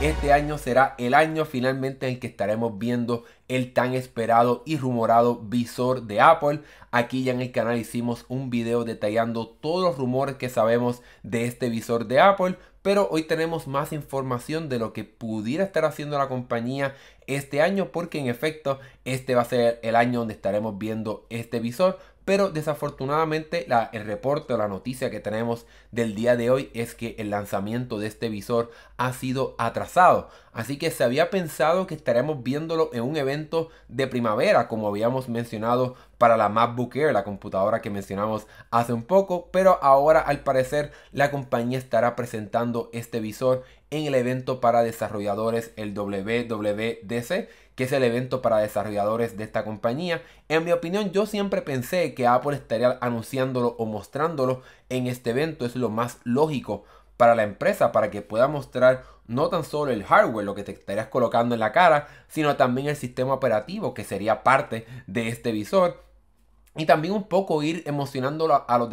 este año será el año finalmente en que estaremos viendo el tan esperado y rumorado visor de Apple. Aquí ya en el canal hicimos un video detallando todos los rumores que sabemos de este visor de Apple, pero hoy tenemos más información de lo que pudiera estar haciendo la compañía este año porque en efecto este va a ser el año donde estaremos viendo este visor pero desafortunadamente el reporte o la noticia que tenemos del día de hoy es que el lanzamiento de este visor ha sido atrasado. Así que se había pensado que estaremos viéndolo en un evento de primavera, como habíamos mencionado para la MacBook Air, la computadora que mencionamos hace un poco, pero ahora al parecer la compañía estará presentando este visor en el evento para desarrolladores, el WWDC, que es el evento para desarrolladores de esta compañía. En mi opinión, yo siempre pensé que Apple estaría anunciándolo o mostrándolo en este evento. Es lo más lógico para la empresa, para que pueda mostrar no tan solo el hardware, lo que te estarías colocando en la cara, sino también el sistema operativo que sería parte de este visor. Y también un poco ir emocionándolo a los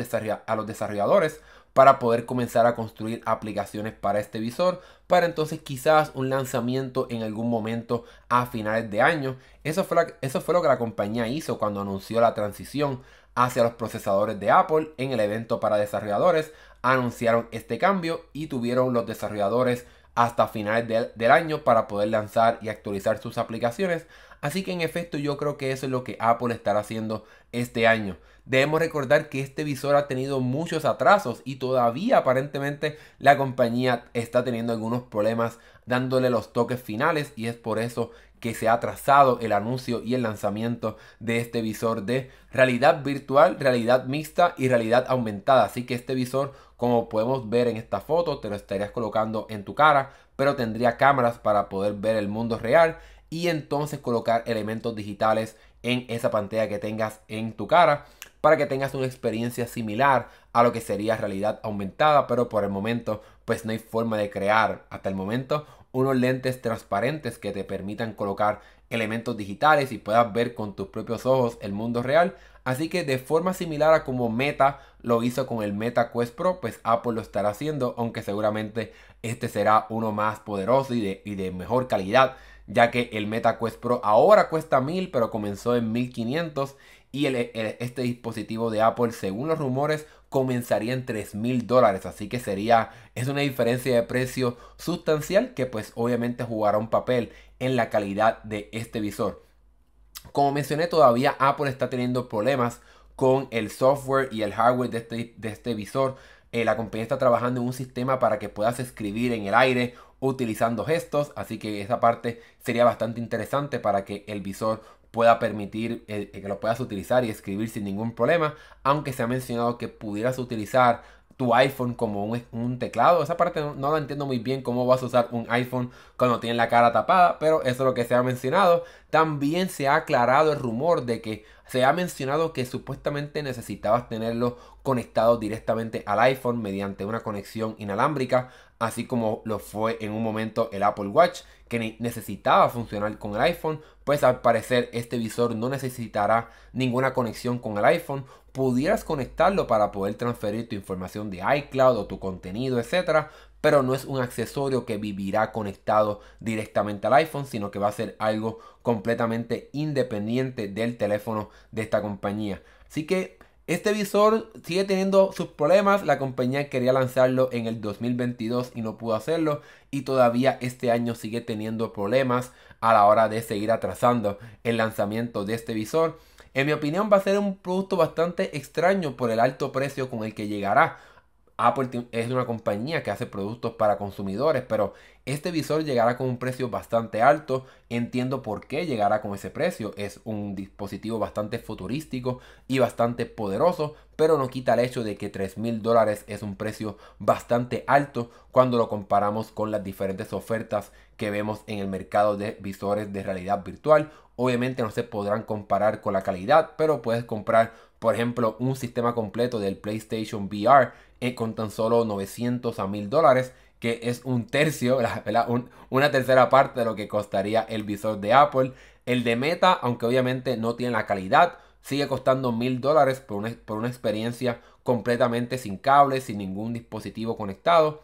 desarrolladores para poder comenzar a construir aplicaciones para este visor, para entonces quizás un lanzamiento en algún momento a finales de año. Eso fue, eso fue lo que la compañía hizo cuando anunció la transición hacia los procesadores de Apple en el evento para desarrolladores. Anunciaron este cambio y tuvieron los desarrolladores hasta finales del, año para poder lanzar y actualizar sus aplicaciones. Así que en efecto yo creo que eso es lo que Apple estará haciendo este año. Debemos recordar que este visor ha tenido muchos atrasos y todavía aparentemente la compañía está teniendo algunos problemas dándole los toques finales y es por eso que se ha trazado el anuncio y el lanzamiento de este visor de realidad virtual, realidad mixta y realidad aumentada. Así que este visor, como podemos ver en esta foto, te lo estarías colocando en tu cara, pero tendría cámaras para poder ver el mundo real y entonces colocar elementos digitales en esa pantalla que tengas en tu cara para que tengas una experiencia similar a lo que sería realidad aumentada, pero por el momento pues no hay forma de crear hasta el momento unos lentes transparentes que te permitan colocar elementos digitales y puedas ver con tus propios ojos el mundo real. Así que de forma similar a como Meta lo hizo con el Meta Quest Pro, pues Apple lo estará haciendo, aunque seguramente este será uno más poderoso y de, mejor calidad, ya que el Meta Quest Pro ahora cuesta 1000, pero comenzó en 1500 y este dispositivo de Apple, según los rumores, comenzaría en 3 mil dólares. Así que sería, es una diferencia de precio sustancial que pues obviamente jugará un papel en la calidad de este visor. Como mencioné, todavía Apple está teniendo problemas con el software y el hardware de este, este visor. Eh, la compañía está trabajando en un sistema para que puedas escribir en el aire utilizando gestos, así que esa parte sería bastante interesante para que el visor pueda permitir eh, eh, que lo puedas utilizar y escribir sin ningún problema, aunque se ha mencionado que pudieras utilizar tu iPhone como un, teclado. Esa parte no, la entiendo muy bien cómo vas a usar un iPhone cuando tiene la cara tapada, pero eso es lo que se ha mencionado. También se ha aclarado el rumor de que se ha mencionado que supuestamente necesitabas tenerlo conectado directamente al iPhone mediante una conexión inalámbrica así como lo fue en un momento el Apple Watch, que necesitaba funcionar con el iPhone, pues al parecer este visor no necesitará ninguna conexión con el iPhone. Pudieras conectarlo para poder transferir tu información de iCloud o tu contenido, etcétera, pero no es un accesorio que vivirá conectado directamente al iPhone, sino que va a ser algo completamente independiente del teléfono de esta compañía. Así que este visor sigue teniendo sus problemas, la compañía quería lanzarlo en el 2022 y no pudo hacerlo y todavía este año sigue teniendo problemas a la hora de seguir atrasando el lanzamiento de este visor. En mi opinión va a ser un producto bastante extraño por el alto precio con el que llegará, Apple es una compañía que hace productos para consumidores, pero este visor llegará con un precio bastante alto. Entiendo por qué llegará con ese precio. Es un dispositivo bastante futurístico y bastante poderoso, pero no quita el hecho de que $3,000 dólares es un precio bastante alto cuando lo comparamos con las diferentes ofertas que vemos en el mercado de visores de realidad virtual. Obviamente no se podrán comparar con la calidad, pero puedes comprar por ejemplo, un sistema completo del PlayStation VR eh, con tan solo 900 a 1000 dólares, que es un tercio, una tercera parte de lo que costaría el visor de Apple. El de Meta, aunque obviamente no tiene la calidad, sigue costando 1000 dólares por una, por una experiencia completamente sin cables, sin ningún dispositivo conectado.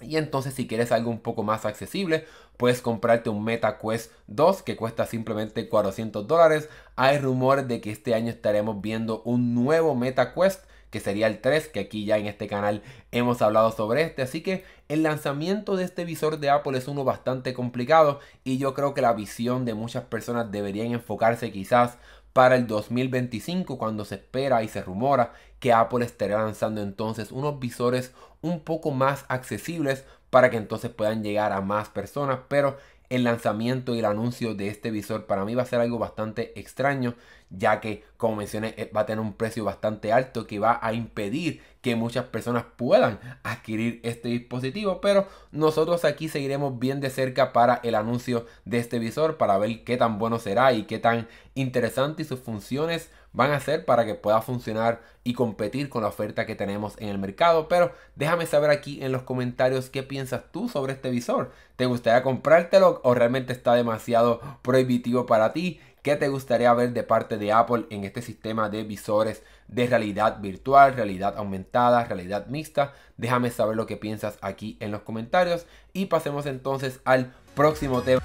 Y entonces si quieres algo un poco más accesible, puedes comprarte un Meta Quest 2 que cuesta simplemente 400 dólares. Hay rumores de que este año estaremos viendo un nuevo Meta Quest que sería el 3, que aquí ya en este canal hemos hablado sobre este. Así que el lanzamiento de este visor de Apple es uno bastante complicado y yo creo que la visión de muchas personas deberían enfocarse quizás para el 2025 cuando se espera y se rumora que Apple estará lanzando entonces unos visores un poco más accesibles para que entonces puedan llegar a más personas, pero el lanzamiento y el anuncio de este visor. Para mí va a ser algo bastante extraño, ya que, como mencioné, eh, va a tener un precio bastante alto que va a impedir que muchas personas puedan adquirir este dispositivo. Pero nosotros aquí seguiremos bien de cerca para el anuncio de este visor, para ver qué tan bueno será y qué tan interesante y sus funciones van a hacer para que pueda funcionar y competir con la oferta que tenemos en el mercado. Pero déjame saber aquí en los comentarios qué piensas tú sobre este visor. ¿Te gustaría comprártelo o realmente está demasiado prohibitivo para ti? ¿Qué te gustaría ver de parte de Apple en este sistema de visores de realidad virtual, realidad aumentada, realidad mixta? Déjame saber lo que piensas aquí en los comentarios y pasemos entonces al próximo tema.